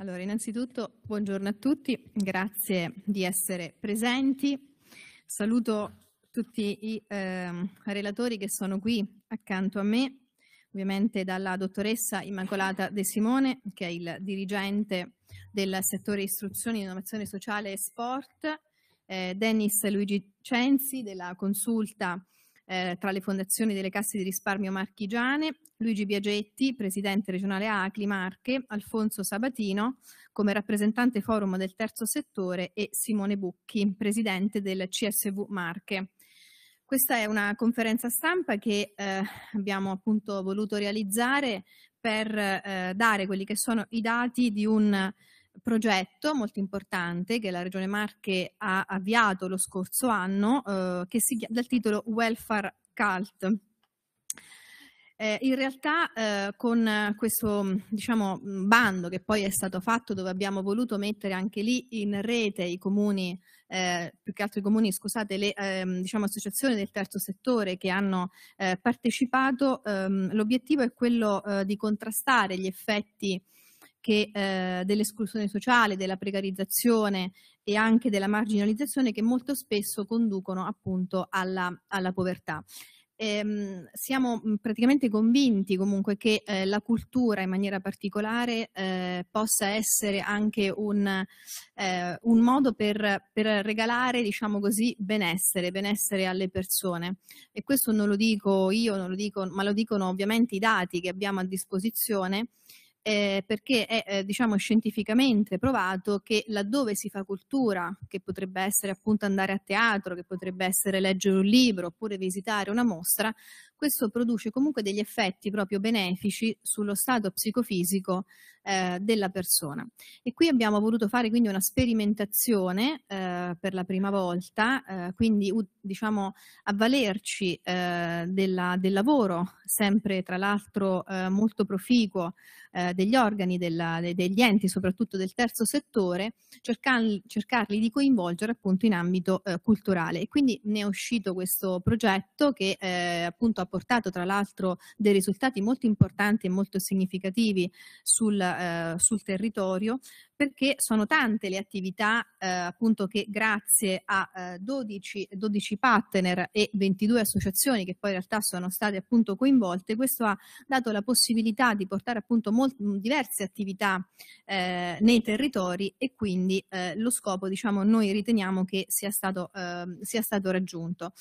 Allora, innanzitutto buongiorno a tutti, grazie di essere presenti. Saluto tutti i eh, relatori che sono qui accanto a me, ovviamente dalla dottoressa Immacolata De Simone, che è il dirigente del settore istruzione, innovazione sociale e sport, eh, Dennis Luigi Censi della consulta eh, tra le fondazioni delle casse di risparmio marchigiane Luigi Biagetti, presidente regionale ACLI Marche, Alfonso Sabatino come rappresentante forum del terzo settore e Simone Bucchi, presidente del CSV Marche. Questa è una conferenza stampa che eh, abbiamo appunto voluto realizzare per eh, dare quelli che sono i dati di un progetto molto importante che la Regione Marche ha avviato lo scorso anno eh, che si, dal titolo Welfare Cult eh, in realtà eh, con questo diciamo, bando che poi è stato fatto dove abbiamo voluto mettere anche lì in rete i comuni, eh, più che altro i comuni, scusate, le ehm, diciamo, associazioni del terzo settore che hanno eh, partecipato, ehm, l'obiettivo è quello eh, di contrastare gli effetti che, eh, dell'esclusione sociale, della precarizzazione e anche della marginalizzazione che molto spesso conducono appunto alla, alla povertà ehm, siamo mhmm, praticamente convinti comunque che eh, la cultura in maniera particolare eh, possa essere anche un, eh, un modo per, per, regalare, diciamo così, benessere, benessere alle persone. E questo non lo dico io, non lo dico, ma lo dicono ovviamente i dati che abbiamo a disposizione eh, perché è eh, diciamo scientificamente provato che laddove si fa cultura, che potrebbe essere appunto andare a teatro, che potrebbe essere leggere un libro oppure visitare una mostra, questo produce comunque degli effetti proprio benefici sullo stato psicofisico eh, della persona. E qui abbiamo voluto fare quindi una sperimentazione eh, per la prima volta, eh, quindi diciamo avvalerci eh, della, del lavoro, sempre tra l'altro eh, molto proficuo, eh, degli organi, della, degli enti, soprattutto del terzo settore, cercarli, cercarli di coinvolgere appunto in ambito culturale. E quindi ne è uscito questo progetto che appunto ha portato tra l'altro dei risultati molto importanti e molto significativi sul eh, sul territorio perché sono tante le attività eh, appunto che grazie a eh, 12, 12 partner e 22 associazioni che poi in realtà sono state appunto coinvolte, questo ha dato la possibilità di portare appunto molti, diverse attività eh, nei territori e quindi eh, lo scopo diciamo noi riteniamo che sia stato, eh, sia stato raggiunto.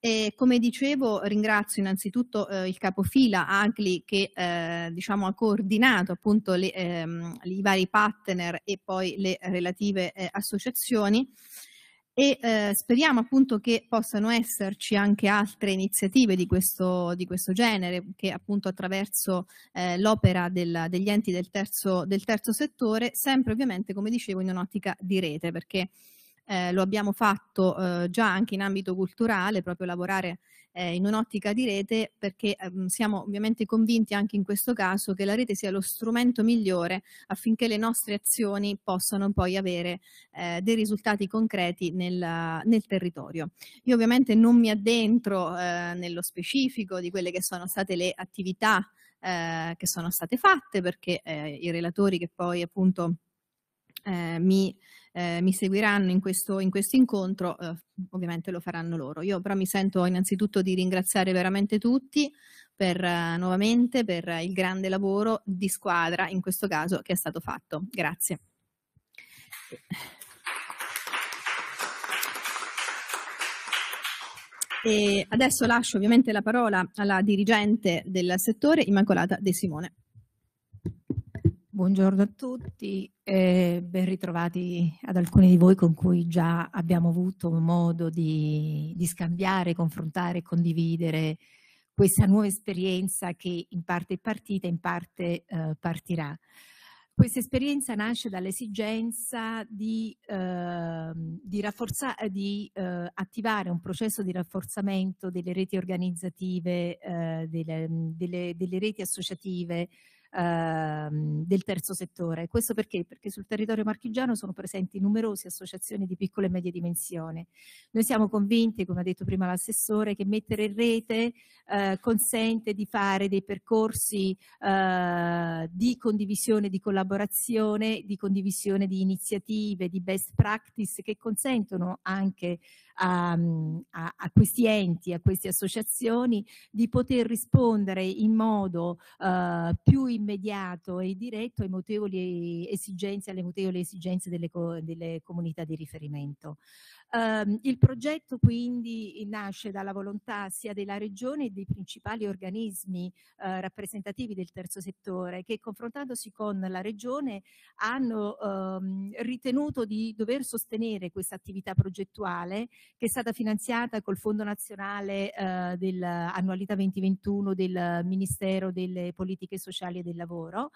E come dicevo, ringrazio innanzitutto eh, il capofila Agli che eh, diciamo, ha coordinato appunto le, ehm, i vari partner e poi le relative eh, associazioni e eh, speriamo appunto che possano esserci anche altre iniziative di questo, di questo genere che appunto attraverso eh, l'opera degli enti del terzo, del terzo settore, sempre ovviamente come dicevo in un'ottica di rete perché eh, lo abbiamo fatto eh, già anche in ambito culturale, proprio lavorare eh, in un'ottica di rete, perché ehm, siamo ovviamente convinti anche in questo caso che la rete sia lo strumento migliore affinché le nostre azioni possano poi avere eh, dei risultati concreti nel, nel, territorio. Io ovviamente non mi addentro eh, nello specifico di quelle che sono state le attività eh, che sono state fatte, perché i relatori che poi appunto mi eh, mi seguiranno in questo, in questo incontro, eh, ovviamente lo faranno loro. Io però mi sento innanzitutto di ringraziare veramente tutti per, eh, nuovamente per il grande lavoro di squadra, in questo caso, che è stato fatto. Grazie. E adesso lascio ovviamente la parola alla dirigente del settore, Immacolata De Simone. Buongiorno a tutti e ben ritrovati ad alcuni di voi con cui già abbiamo avuto modo di, di scambiare, confrontare e condividere questa nuova esperienza che in parte è partita, e in parte eh, partirà. Questa esperienza nasce dall'esigenza di, eh, di, di eh, attivare un processo di rafforzamento delle reti organizzative, eh, delle, delle, delle, reti associative Ehm, del terzo settore. Questo perché? Perché sul territorio marchigiano sono presenti numerose associazioni di piccole e medie dimensioni. Noi siamo convinti, come ha detto prima l'assessore, che mettere in rete eh, consente di fare dei percorsi eh, di condivisione, di collaborazione, di condivisione di iniziative, di best practice che consentono anche a, a, a, questi enti, a queste associazioni, di poter rispondere in modo eh, più immediato e diretto alle mutevoli esigenze, alle mutevoli esigenze delle, co, delle comunità di riferimento. Eh, il progetto quindi nasce dalla volontà sia della Regione e dei principali organismi eh, rappresentativi del terzo settore che confrontandosi con la Regione hanno ehm, ritenuto di dover sostenere questa attività progettuale che è stata finanziata col Fondo Nazionale eh, dell'annualità 2021 del Ministero delle Politiche Sociali e del Lavoro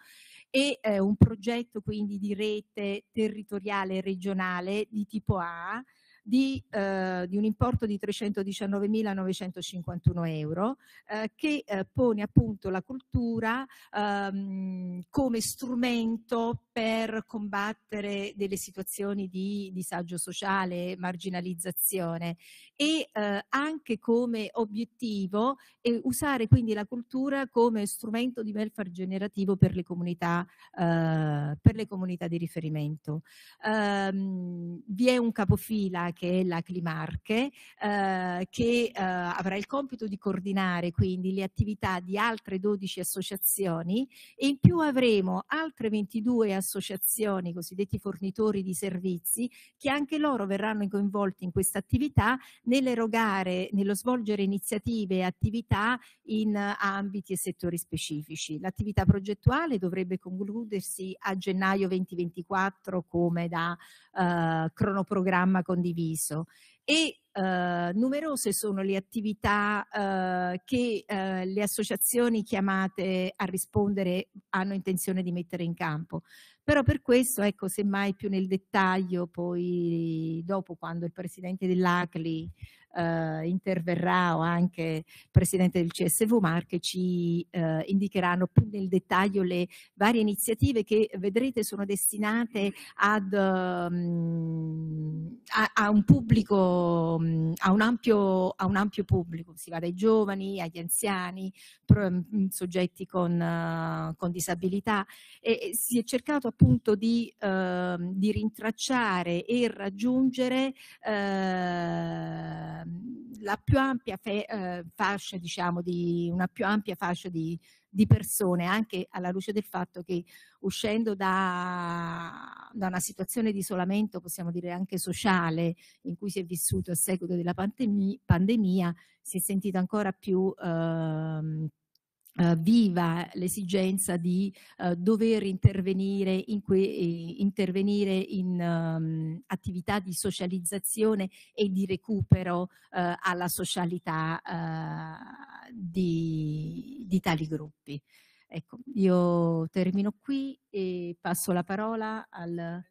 e eh, un progetto quindi di rete territoriale regionale di tipo A di, eh, di un importo di 319.951 euro eh, che eh, pone appunto la cultura ehm, come strumento per combattere delle situazioni di disagio sociale, marginalizzazione e eh, anche come obiettivo eh, usare quindi la cultura come strumento di welfare generativo per le comunità, eh, per le comunità di riferimento. Ehm, vi è un capofila che è la Climarche, eh, che eh, avrà il compito di coordinare quindi le attività di altre 12 associazioni e in più avremo altre 22 associazioni, cosiddetti fornitori di servizi, che anche loro verranno coinvolti in questa attività nell'erogare, nello svolgere iniziative e attività in ambiti e settori specifici. L'attività progettuale dovrebbe concludersi a gennaio 2024 come da eh, cronoprogramma condiviso Treviso e eh, numerose sono le attività eh, che eh, le associazioni chiamate a rispondere hanno intenzione di mettere in campo. Però per questo, ecco, semmai più nel dettaglio, poi dopo quando il presidente dell'ACLI eh, interverrà o anche il presidente del CSV Mar ci eh, indicheranno più nel dettaglio le varie iniziative che vedrete sono destinate ad, um, a, a, un pubblico, mm, a, un ampio, a un ampio pubblico, si va dai giovani agli anziani, pro, mm, soggetti con, uh, con disabilità e, e, si è cercato appunto di, uh, di rintracciare e raggiungere uh, Ehm, la più ampia fe, eh, fascia, diciamo, di una più ampia fascia di, di, persone, anche alla luce del fatto che uscendo da, da, una situazione di isolamento, possiamo dire anche sociale, in cui si è vissuto a seguito della pandemia, pandemia si è sentita ancora più, eh, eh, viva l'esigenza di eh, dover intervenire in, que- eh, intervenire in um, attività di socializzazione e di recupero eh, alla socialità eh, di, di, tali gruppi. Ecco, io termino qui e passo la parola al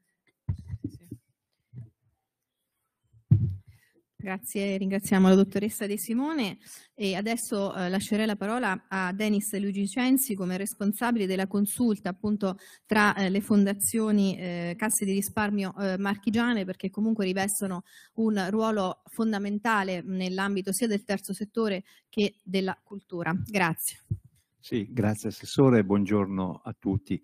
Grazie, ringraziamo la dottoressa De Simone e adesso eh, lascerei la parola a Denis Luigi Censi come responsabile della consulta appunto tra eh, le fondazioni eh, casse di risparmio eh, marchigiane perché comunque rivestono un ruolo fondamentale nell'ambito sia del terzo settore che della cultura. Grazie. Sì, grazie Assessore buongiorno a tutti.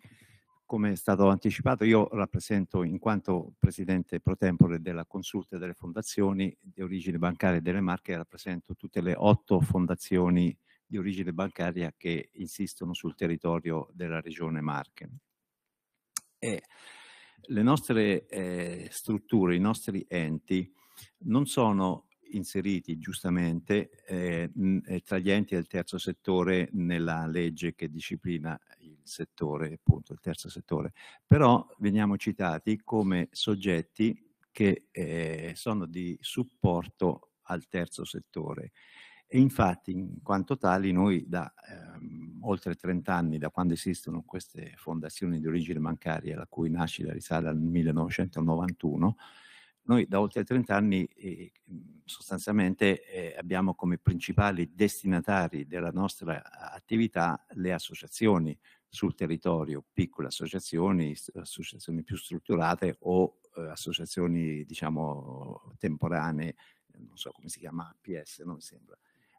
Come è stato anticipato, io rappresento in quanto presidente pro tempore della Consulta delle Fondazioni di origine bancaria delle Marche, rappresento tutte le otto fondazioni di origine bancaria che insistono sul territorio della regione Marche. E le nostre eh, strutture, i nostri enti non sono inseriti giustamente eh, eh tra gli enti del terzo settore nella legge che disciplina settore, appunto il terzo settore, però veniamo citati come soggetti che eh, sono di supporto al terzo settore. E infatti, in quanto tali, noi da ehm, oltre 30 anni, da quando esistono queste fondazioni di origine bancaria, la cui nascita risale al 1991, noi da oltre 30 anni eh, sostanzialmente eh, abbiamo come principali destinatari della nostra attività le associazioni, sul territorio piccole associazioni, associazioni più strutturate o eh, associazioni diciamo temporanee, eh, non so come si chiama, PS non mi sembra,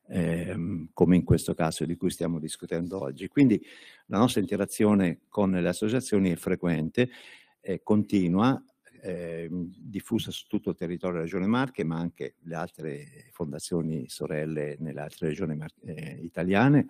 ehm, come in questo caso di cui stiamo discutendo oggi. Quindi la nostra interazione con le associazioni è frequente, è continua, eh, diffusa su tutto il territorio della Regione Marche, ma anche le altre fondazioni sorelle nelle altre regioni eh, italiane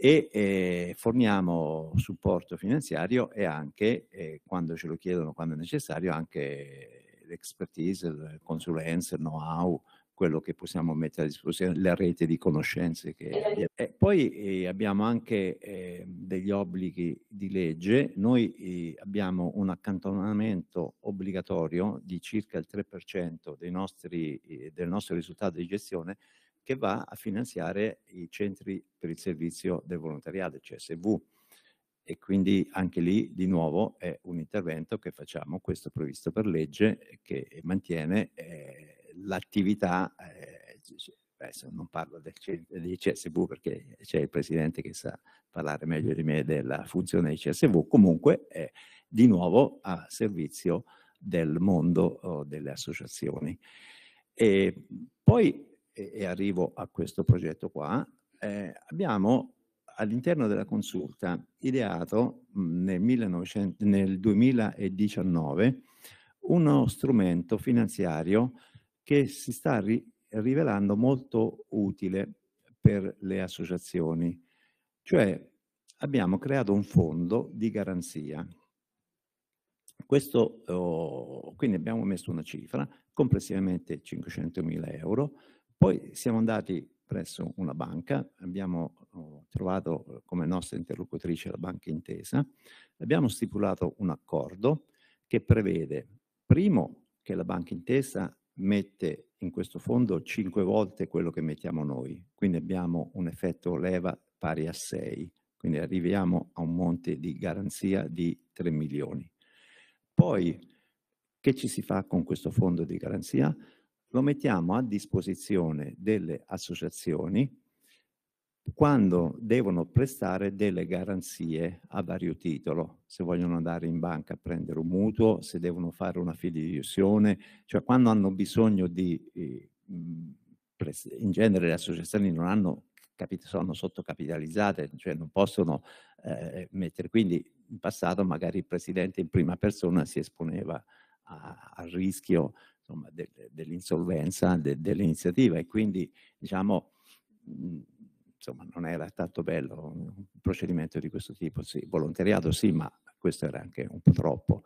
e eh, forniamo supporto finanziario e anche, eh, quando ce lo chiedono, quando è necessario, anche l'expertise, le consulenza, il know-how, quello che possiamo mettere a disposizione, la rete di conoscenze. Che... E poi eh, abbiamo anche eh, degli obblighi di legge, noi eh, abbiamo un accantonamento obbligatorio di circa il 3% dei nostri, eh, del nostro risultato di gestione che va a finanziare i centri per il servizio del volontariato, CSV. Cioè e quindi anche lì di nuovo è un intervento che facciamo, questo previsto per legge, eh, che mantiene eh, l'attività, eh, non parlo del, di CSV perché c'è il Presidente che sa parlare meglio di me della funzione di CSV, comunque è di nuovo a servizio del mondo oh, delle associazioni. E poi e, e arrivo a questo progetto qua, eh, abbiamo all'interno della consulta ideato mhmm, nel, 1900, nel 2019 uno strumento finanziario che si sta ri rivelando molto utile per le associazioni, cioè abbiamo creato un fondo di garanzia. Questo, oh, quindi abbiamo messo una cifra, complessivamente 500.000 euro, poi siamo andati presso una banca, abbiamo oh, trovato eh, come nostra interlocutrice la Banca Intesa, abbiamo stipulato un accordo che prevede, primo, che la Banca Intesa mette in questo fondo cinque volte quello che mettiamo noi, quindi abbiamo un effetto leva pari a 6, quindi arriviamo a un monte di garanzia di 3 milioni. Poi, che ci si fa con questo fondo di garanzia? lo mettiamo a disposizione delle associazioni quando devono prestare delle garanzie a vario titolo, se vogliono andare in banca a prendere un mutuo, se devono fare una fideiussione, cioè quando hanno bisogno di... Eh, in genere le associazioni non hanno sono sottocapitalizzate, cioè non possono eh, mettere. Quindi in passato magari il presidente in prima persona si esponeva al rischio insomma, de, dell'insolvenza de, dell'iniziativa e quindi diciamo mhmm, insomma, non era tanto bello un procedimento di questo tipo, sì, volontariato sì, ma questo era anche un po' troppo.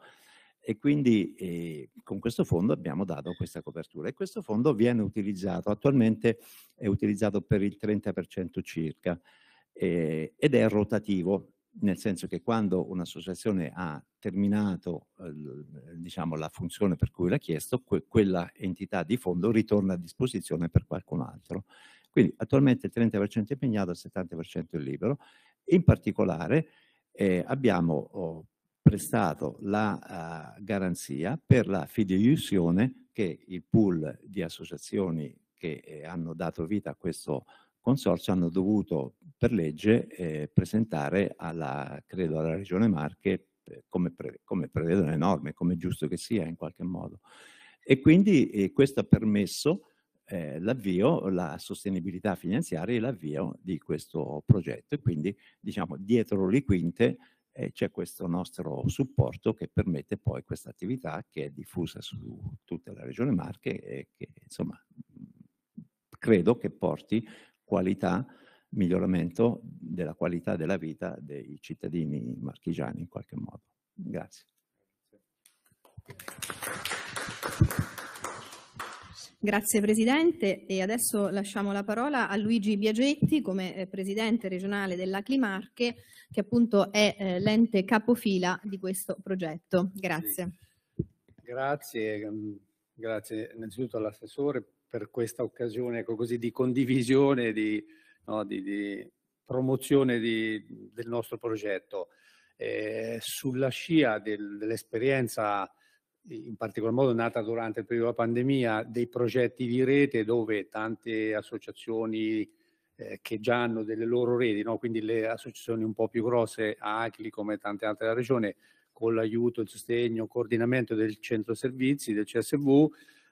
E quindi eh, con questo fondo abbiamo dato questa copertura e questo fondo viene utilizzato, attualmente è utilizzato per il 30% circa eh, ed è rotativo, nel senso che quando un'associazione ha terminato ehm, diciamo, la funzione per cui l'ha chiesto, que quella entità di fondo ritorna a disposizione per qualcun altro. Quindi attualmente il 30% è impegnato, il 70% è libero. In particolare eh, abbiamo oh, prestato la uh, garanzia per la fideiussione che il pool di associazioni che eh, hanno dato vita a questo consorzio hanno dovuto per legge eh, presentare alla, credo, alla Regione Marche eh, come, pre, come, prevedono le norme, come è giusto che sia in qualche modo. E quindi eh, questo ha permesso eh, l'avvio, la sostenibilità finanziaria e l'avvio di questo progetto. E quindi, diciamo, dietro le quinte eh, c'è questo nostro supporto che permette poi questa attività che è diffusa su tutta la regione Marche e che, insomma, credo che porti qualità miglioramento della qualità della vita dei cittadini marchigiani in qualche modo. Grazie. Grazie Presidente e adesso lasciamo la parola a Luigi Biagetti come eh, Presidente regionale dell'Acli Marche che appunto è eh, l'ente capofila di questo progetto. Grazie. Sì. Grazie, ehm, grazie innanzitutto all'assessore per questa occasione ecco così di condivisione di, no, di, di, promozione di, del nostro progetto. Eh, sulla scia del, dell'esperienza, in particolar modo nata durante il periodo della pandemia, dei progetti di rete dove tante associazioni eh, che già hanno delle loro reti, no? quindi le associazioni un po' più grosse, ACLI come tante altre della regione, con l'aiuto, il sostegno, il coordinamento del centro servizi, del CSV,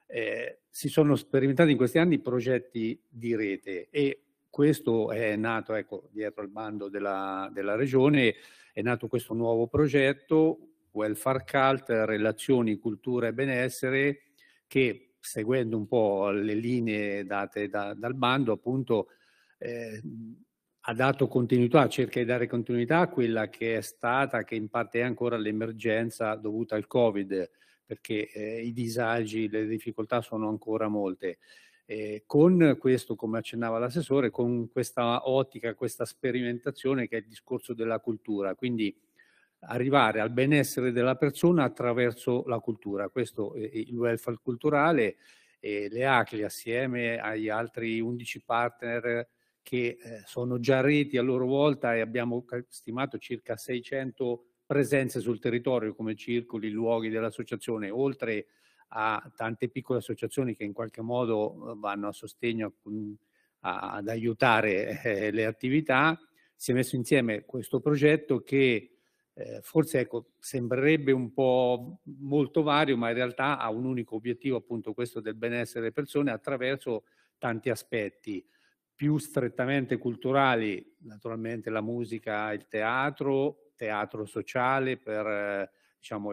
eh, si sono sperimentati in questi anni progetti di rete e questo è nato, ecco, dietro al bando della, della regione, è nato questo nuovo progetto, Welfare Cult, Relazioni, Cultura e Benessere, che seguendo un po' le linee date da, dal bando, appunto, eh, ha dato continuità, cerca di dare continuità a quella che è stata, che in parte è ancora l'emergenza dovuta al Covid, perché eh, i disagi, le difficoltà sono ancora molte. Eh, con questo, come accennava l'assessore, con questa ottica, questa sperimentazione che è il discorso della cultura, quindi arrivare al benessere della persona attraverso la cultura. Questo è il welfare culturale, eh, le ACLI assieme agli altri 11 partner che eh, sono già reti a loro volta e abbiamo stimato circa 600 presenze sul territorio come circoli, luoghi dell'associazione, oltre a tante piccole associazioni che in qualche modo eh, vanno a sostegno, a, ad aiutare eh, le attività, si è messo insieme questo progetto che eh, forse ecco, sembrerebbe un po' molto vario, ma in realtà ha un unico obiettivo, appunto questo del benessere delle persone attraverso tanti aspetti più strettamente culturali, naturalmente la musica, il teatro, teatro sociale per eh, diciamo,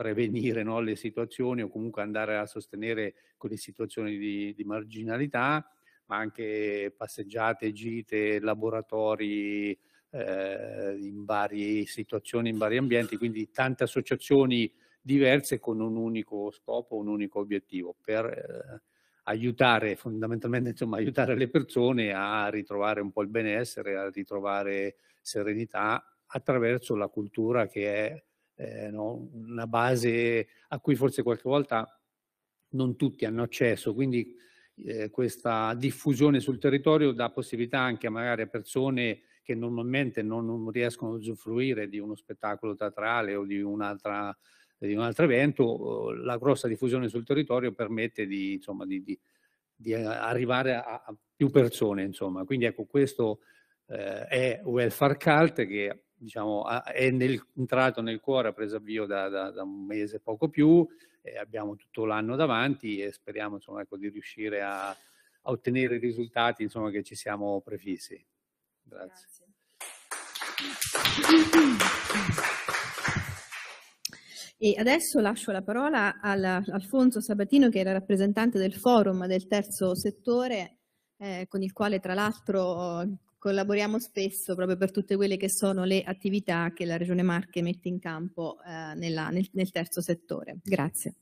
prevenire no, le situazioni o comunque andare a sostenere quelle situazioni di, di marginalità, ma anche passeggiate, gite, laboratori eh, in varie situazioni, in vari ambienti, quindi tante associazioni diverse con un unico scopo, un unico obiettivo per eh, aiutare fondamentalmente insomma aiutare le persone a ritrovare un po' il benessere, a ritrovare serenità attraverso la cultura che è eh, no? una base a cui forse qualche volta non tutti hanno accesso, quindi eh, questa diffusione sul territorio dà possibilità anche magari a persone che normalmente non, non riescono a usufruire di uno spettacolo teatrale o di, un'altra, di un altro evento, la grossa diffusione sul territorio permette di, insomma, di, di, di eh, arrivare a, a, più persone. Insomma. Quindi ecco, questo eh, è Welfare Cult che diciamo, è nel, entrato nel cuore, ha preso avvio da, da, da un mese poco più, e abbiamo tutto l'anno davanti e speriamo insomma, ecco, di riuscire a, a, ottenere i risultati insomma, che ci siamo prefissi. Grazie. Grazie. E adesso lascio la parola a Alfonso Sabatino, che era rappresentante del forum del terzo settore, eh, con il quale tra l'altro collaboriamo spesso proprio per tutte quelle che sono le attività che la Regione Marche mette in campo eh, nella, nel, nel terzo settore. Grazie.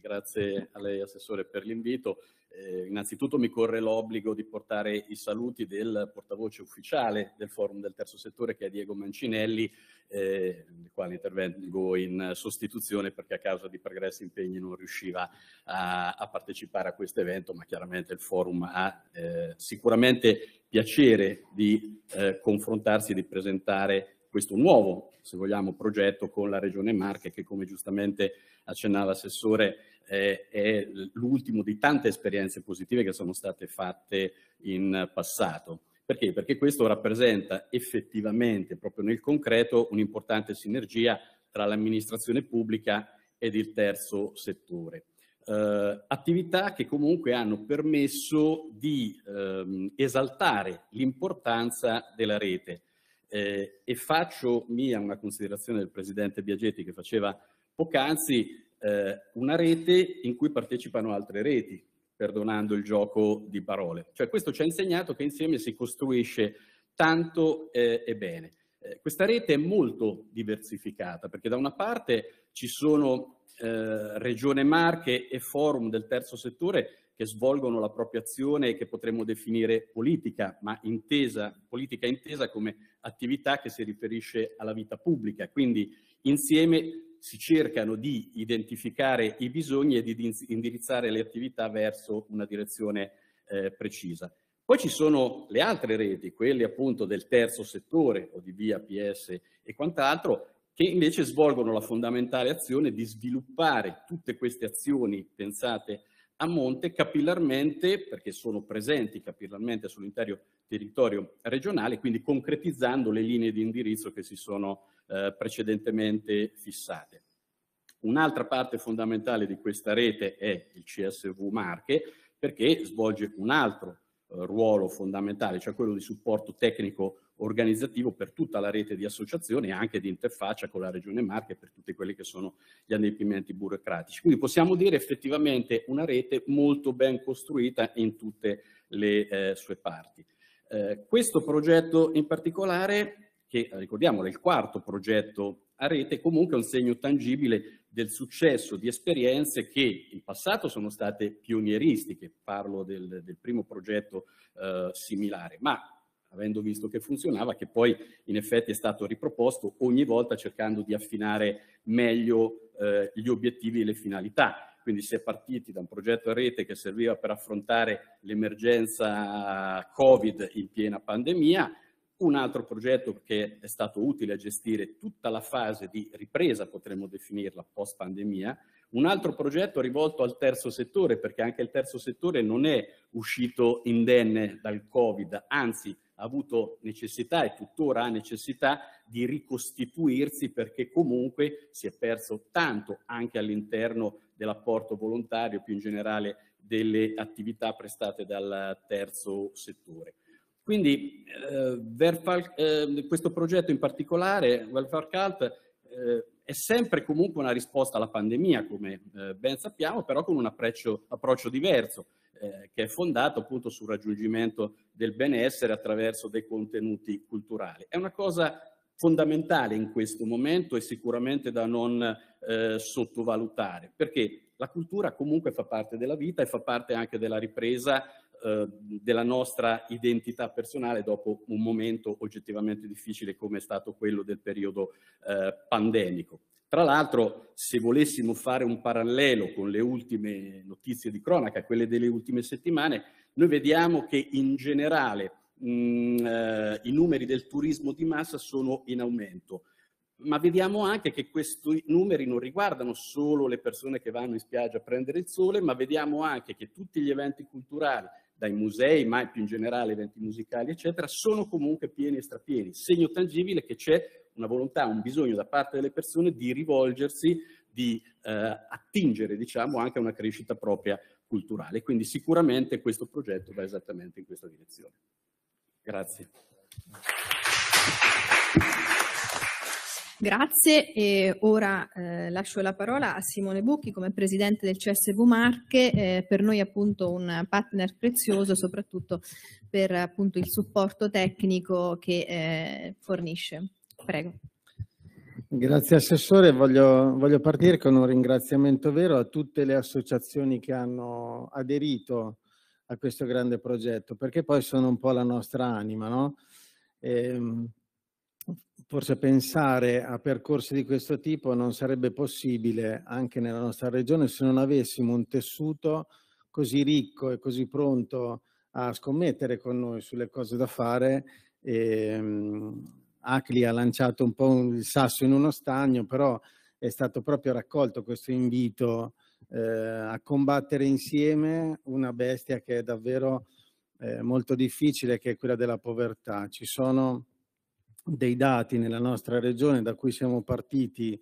Grazie a lei Assessore per l'invito. Eh, innanzitutto mi corre l'obbligo di portare i saluti del portavoce ufficiale del forum del terzo settore che è Diego Mancinelli, eh, del quale intervengo in sostituzione perché a causa di pregressi impegni non riusciva a, a partecipare a questo evento, ma chiaramente il forum ha eh, sicuramente piacere di eh, confrontarsi e di presentare questo nuovo, se vogliamo, progetto con la Regione Marche che come giustamente accennava l'assessore eh, è l'ultimo di tante esperienze positive che sono state fatte in passato. Perché? Perché questo rappresenta effettivamente, proprio nel concreto, un'importante sinergia tra l'amministrazione pubblica ed il terzo settore. Eh, attività che comunque hanno permesso di ehm, esaltare l'importanza della rete, eh, e faccio mia una considerazione del presidente Biagetti che faceva poc'anzi, eh, una rete in cui partecipano altre reti, perdonando il gioco di parole. Cioè questo ci ha insegnato che insieme si costruisce tanto eh, e bene. Eh, questa rete è molto diversificata perché da una parte ci sono eh, Regione Marche e forum del terzo settore che svolgono la propria azione che potremmo definire politica, ma intesa, politica intesa come attività che si riferisce alla vita pubblica. Quindi insieme si cercano di identificare i bisogni e di indirizzare le attività verso una direzione eh, precisa. Poi ci sono le altre reti, quelle appunto del terzo settore, o di via PS e quant'altro, che invece svolgono la fondamentale azione di sviluppare tutte queste azioni pensate a monte capillarmente, perché sono presenti capillarmente sull'intero territorio regionale, quindi concretizzando le linee di indirizzo che si sono eh, precedentemente fissate. Un'altra parte fondamentale di questa rete è il CSV Marche, perché svolge un altro eh, ruolo fondamentale, cioè quello di supporto tecnico organizzativo per tutta la rete di associazioni e anche di interfaccia con la Regione Marche per tutti quelli che sono gli adempimenti burocratici. Quindi possiamo dire effettivamente una rete molto ben costruita in tutte le eh, sue parti. Eh, questo progetto in particolare, che eh, ricordiamo è il quarto progetto a rete, comunque è un segno tangibile del successo di esperienze che in passato sono state pionieristiche, parlo del, del primo progetto eh, similare, ma avendo visto che funzionava, che poi in effetti è stato riproposto ogni volta cercando di affinare meglio eh, gli obiettivi e le finalità. Quindi si è partiti da un progetto a rete che serviva per affrontare l'emergenza Covid in piena pandemia, un altro progetto che è stato utile a gestire tutta la fase di ripresa, potremmo definirla, post pandemia, un altro progetto rivolto al terzo settore, perché anche il terzo settore non è uscito indenne dal Covid, anzi ha avuto necessità e tuttora ha necessità di ricostituirsi perché comunque si è perso tanto anche all'interno dell'apporto volontario, più in generale delle attività prestate dal terzo settore. Quindi eh, Verfal, ehm, questo progetto in particolare, Welfare eh, Cult, è sempre comunque una risposta alla pandemia, come eh, ben sappiamo, però con un approccio, approccio diverso, eh, che è fondato appunto sul raggiungimento del benessere attraverso dei contenuti culturali. È una cosa fondamentale in questo momento e sicuramente da non eh, sottovalutare, perché la cultura comunque fa parte della vita e fa parte anche della ripresa Ehm, della nostra identità personale dopo un momento oggettivamente difficile come è stato quello del periodo eh, pandemico. Tra l'altro, se volessimo fare un parallelo con le ultime notizie di cronaca, quelle delle ultime settimane, noi vediamo che in generale mh, mm, eh, i numeri del turismo di massa sono in aumento ma vediamo anche che questi numeri non riguardano solo le persone che vanno in spiaggia a prendere il sole, ma vediamo anche che tutti gli eventi culturali, dai musei, ma più in generale eventi musicali, eccetera, sono comunque pieni e strapieni. Segno tangibile che c'è una volontà, un bisogno da parte delle persone di rivolgersi, di eh, attingere diciamo, anche a una crescita propria culturale. Quindi sicuramente questo progetto va esattamente in questa direzione. Grazie. Grazie e ora eh, lascio la parola a Simone Bucchi come presidente del CSV Marche, eh, per noi appunto un partner prezioso soprattutto per appunto il supporto tecnico che eh, fornisce. Prego. Grazie Assessore, voglio, voglio, partire con un ringraziamento vero a tutte le associazioni che hanno aderito a questo grande progetto perché poi sono un po' la nostra anima, no? Eh, forse pensare a percorsi di questo tipo non sarebbe possibile anche nella nostra regione se non avessimo un tessuto così ricco e così pronto a scommettere con noi sulle cose da fare. E, um, Acli ha lanciato un po' il sasso in uno stagno, però è stato proprio raccolto questo invito eh, a combattere insieme una bestia che è davvero eh, molto difficile, che è quella della povertà. Ci sono dei dati nella nostra regione da cui siamo partiti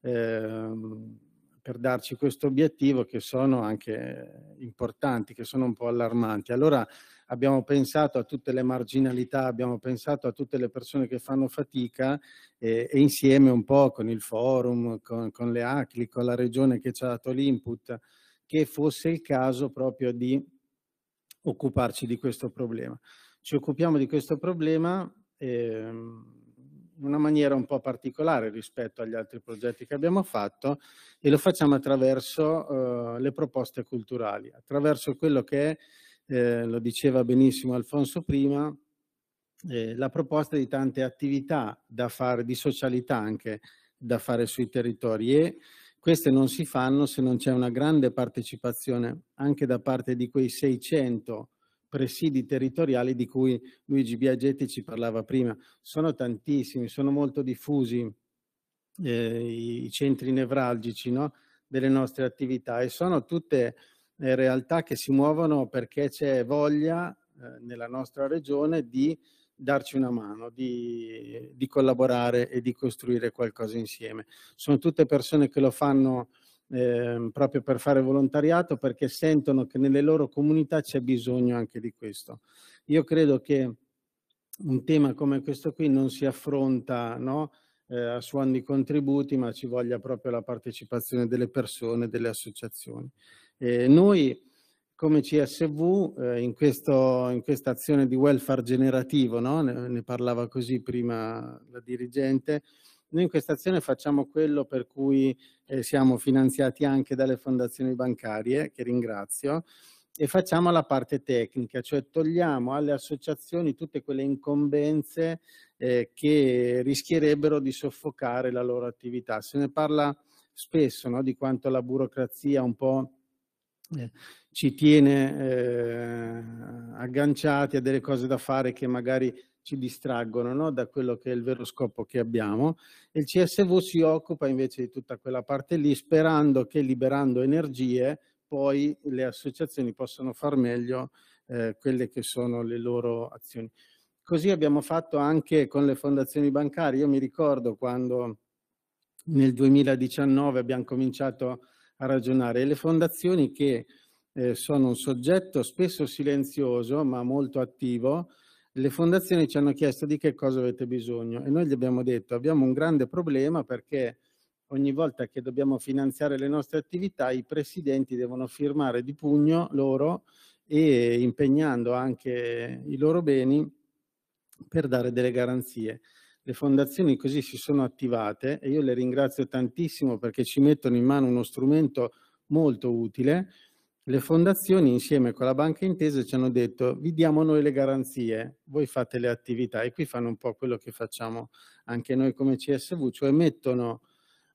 ehm, per darci questo obiettivo che sono anche importanti, che sono un po' allarmanti. Allora abbiamo pensato a tutte le marginalità, abbiamo pensato a tutte le persone che fanno fatica eh, e, insieme un po' con il forum, con, con le ACLI, con la regione che ci ha dato l'input, che fosse il caso proprio di occuparci di questo problema. Ci occupiamo di questo problema Ehm, in una maniera un po' particolare rispetto agli altri progetti che abbiamo fatto e lo facciamo attraverso eh, le proposte culturali, attraverso quello che è, eh, lo diceva benissimo Alfonso prima, eh, la proposta di tante attività da fare, di socialità anche da fare sui territori e queste non si fanno se non c'è una grande partecipazione anche da parte di quei 600 presidi territoriali di cui Luigi Biagetti ci parlava prima. Sono tantissimi, sono molto diffusi eh, i centri nevralgici no? delle nostre attività e sono tutte eh, realtà che si muovono perché c'è voglia eh, nella nostra regione di darci una mano, di, di collaborare e di costruire qualcosa insieme. Sono tutte persone che lo fanno eh, proprio per fare volontariato perché sentono che nelle loro comunità c'è bisogno anche di questo. Io credo che un tema come questo qui non si affronta no, eh, a suon di contributi, ma ci voglia proprio la partecipazione delle persone, delle associazioni. Eh, noi come CSV eh, in, questo, in, questa azione di welfare generativo, no? ne, ne, parlava così prima la dirigente, noi in questa azione facciamo quello per cui eh, siamo finanziati anche dalle fondazioni bancarie, che ringrazio, e facciamo la parte tecnica, cioè togliamo alle associazioni tutte quelle incombenze eh, che rischierebbero di soffocare la loro attività. Se ne parla spesso no, di quanto la burocrazia un po' eh, ci tiene eh, agganciati a delle cose da fare che magari ci distraggono no? da quello che è il vero scopo che abbiamo. Il CSV si occupa invece di tutta quella parte lì, sperando che liberando energie poi le associazioni possano far meglio eh, quelle che sono le loro azioni. Così abbiamo fatto anche con le fondazioni bancarie. Io mi ricordo quando nel 2019 abbiamo cominciato a ragionare. Le fondazioni che eh, sono un soggetto spesso silenzioso ma molto attivo, le fondazioni ci hanno chiesto di che cosa avete bisogno e noi gli abbiamo detto abbiamo un grande problema perché ogni volta che dobbiamo finanziare le nostre attività i presidenti devono firmare di pugno loro e impegnando anche i loro beni per dare delle garanzie. Le fondazioni così si sono attivate e io le ringrazio tantissimo perché ci mettono in mano uno strumento molto utile le fondazioni insieme con la banca intesa ci hanno detto vi diamo noi le garanzie, voi fate le attività e qui fanno un po' quello che facciamo anche noi come CSV, cioè mettono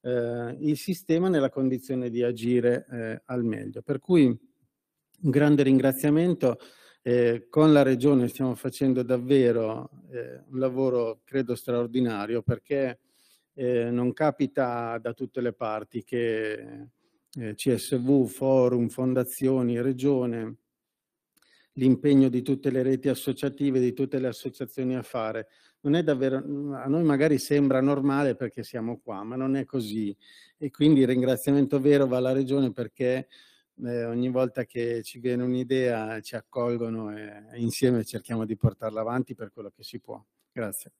eh, il sistema nella condizione di agire eh, al meglio. Per cui un grande ringraziamento. Eh, con la Regione stiamo facendo davvero eh, un lavoro, credo, straordinario perché eh, non capita da tutte le parti che eh, CSV, forum, fondazioni, regione, l'impegno di tutte le reti associative, di tutte le associazioni a fare. Non è davvero, a noi magari sembra normale perché siamo qua, ma non è così. E quindi il ringraziamento vero va alla Regione perché eh, ogni volta che ci viene un'idea ci accolgono e, e insieme cerchiamo di portarla avanti per quello che si può. Grazie.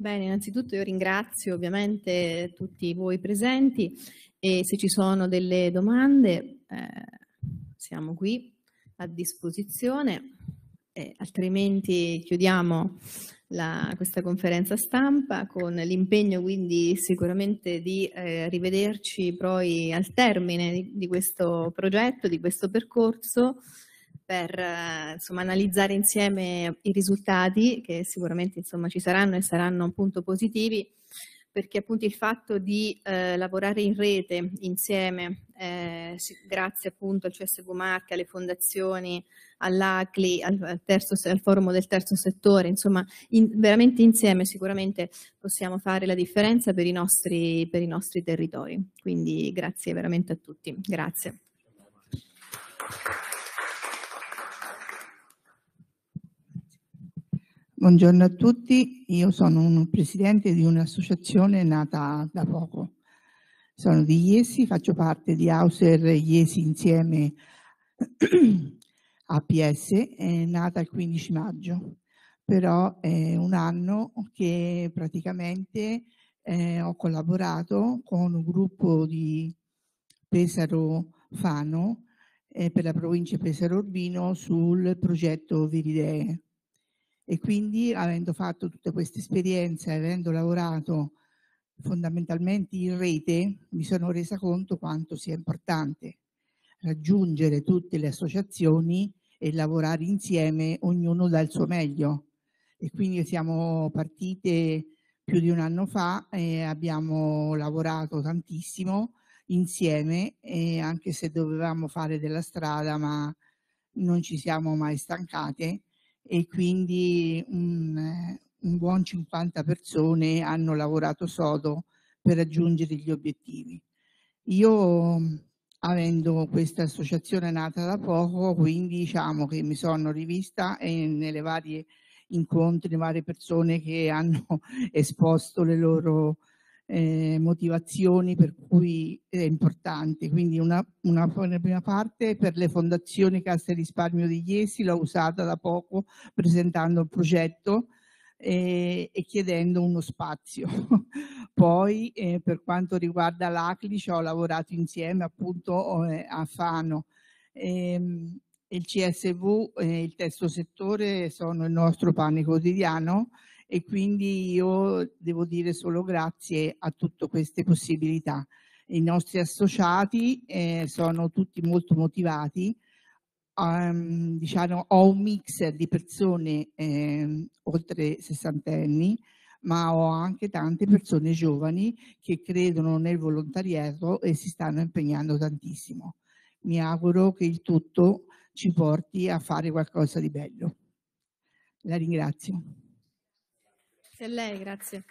Bene, innanzitutto io ringrazio ovviamente tutti voi presenti e se ci sono delle domande eh, siamo qui a disposizione, eh, altrimenti chiudiamo la, questa conferenza stampa con l'impegno quindi sicuramente di eh, rivederci poi al termine di, di questo progetto, di questo percorso per eh, insomma, analizzare insieme i risultati che sicuramente insomma, ci saranno e saranno appunto positivi perché appunto il fatto di eh, lavorare in rete insieme, eh, grazie appunto al CSV Marche, alle fondazioni, all'ACLI, al, al, terzo, al forum del terzo settore, insomma in, veramente insieme sicuramente possiamo fare la differenza per i, nostri, per i nostri territori. Quindi grazie veramente a tutti. Grazie. Buongiorno a tutti, io sono un presidente di un'associazione nata da poco. Sono di Iesi, faccio parte di Hauser Iesi insieme APS, è nata il 15 maggio, però è un anno che praticamente eh, ho collaborato con un gruppo di Pesaro Fano eh, per la provincia Pesaro Urbino sul progetto Viridee e quindi avendo fatto tutte queste esperienze, avendo lavorato fondamentalmente in rete, mi sono resa conto quanto sia importante raggiungere tutte le associazioni e lavorare insieme, ognuno dà il suo meglio. E quindi siamo partite più di un anno fa e abbiamo lavorato tantissimo insieme, anche se dovevamo fare della strada, ma non ci siamo mai stancate e quindi un, un buon 50 persone hanno lavorato sodo per raggiungere gli obiettivi. Io avendo questa associazione nata da poco, quindi diciamo che mi sono rivista e nelle varie incontri, le varie persone che hanno esposto le loro eh, motivazioni per cui è importante. Quindi una, una, una, prima parte per le fondazioni Casse Risparmio di Iesi, l'ho usata da poco presentando il progetto eh, e chiedendo uno spazio. Poi eh, per quanto riguarda l'ACLI ci ho lavorato insieme appunto eh, a Fano. Ehm, il CSV e il terzo settore sono il nostro pane quotidiano e quindi io devo dire solo grazie a tutte queste possibilità. I nostri associati eh, sono tutti molto motivati, um, diciamo, ho un mix di persone eh, oltre sessantenni, ma ho anche tante persone giovani che credono nel volontariato e si stanno impegnando tantissimo. Mi auguro che il tutto ci porti a fare qualcosa di bello. La ringrazio grazie a lei, grazie.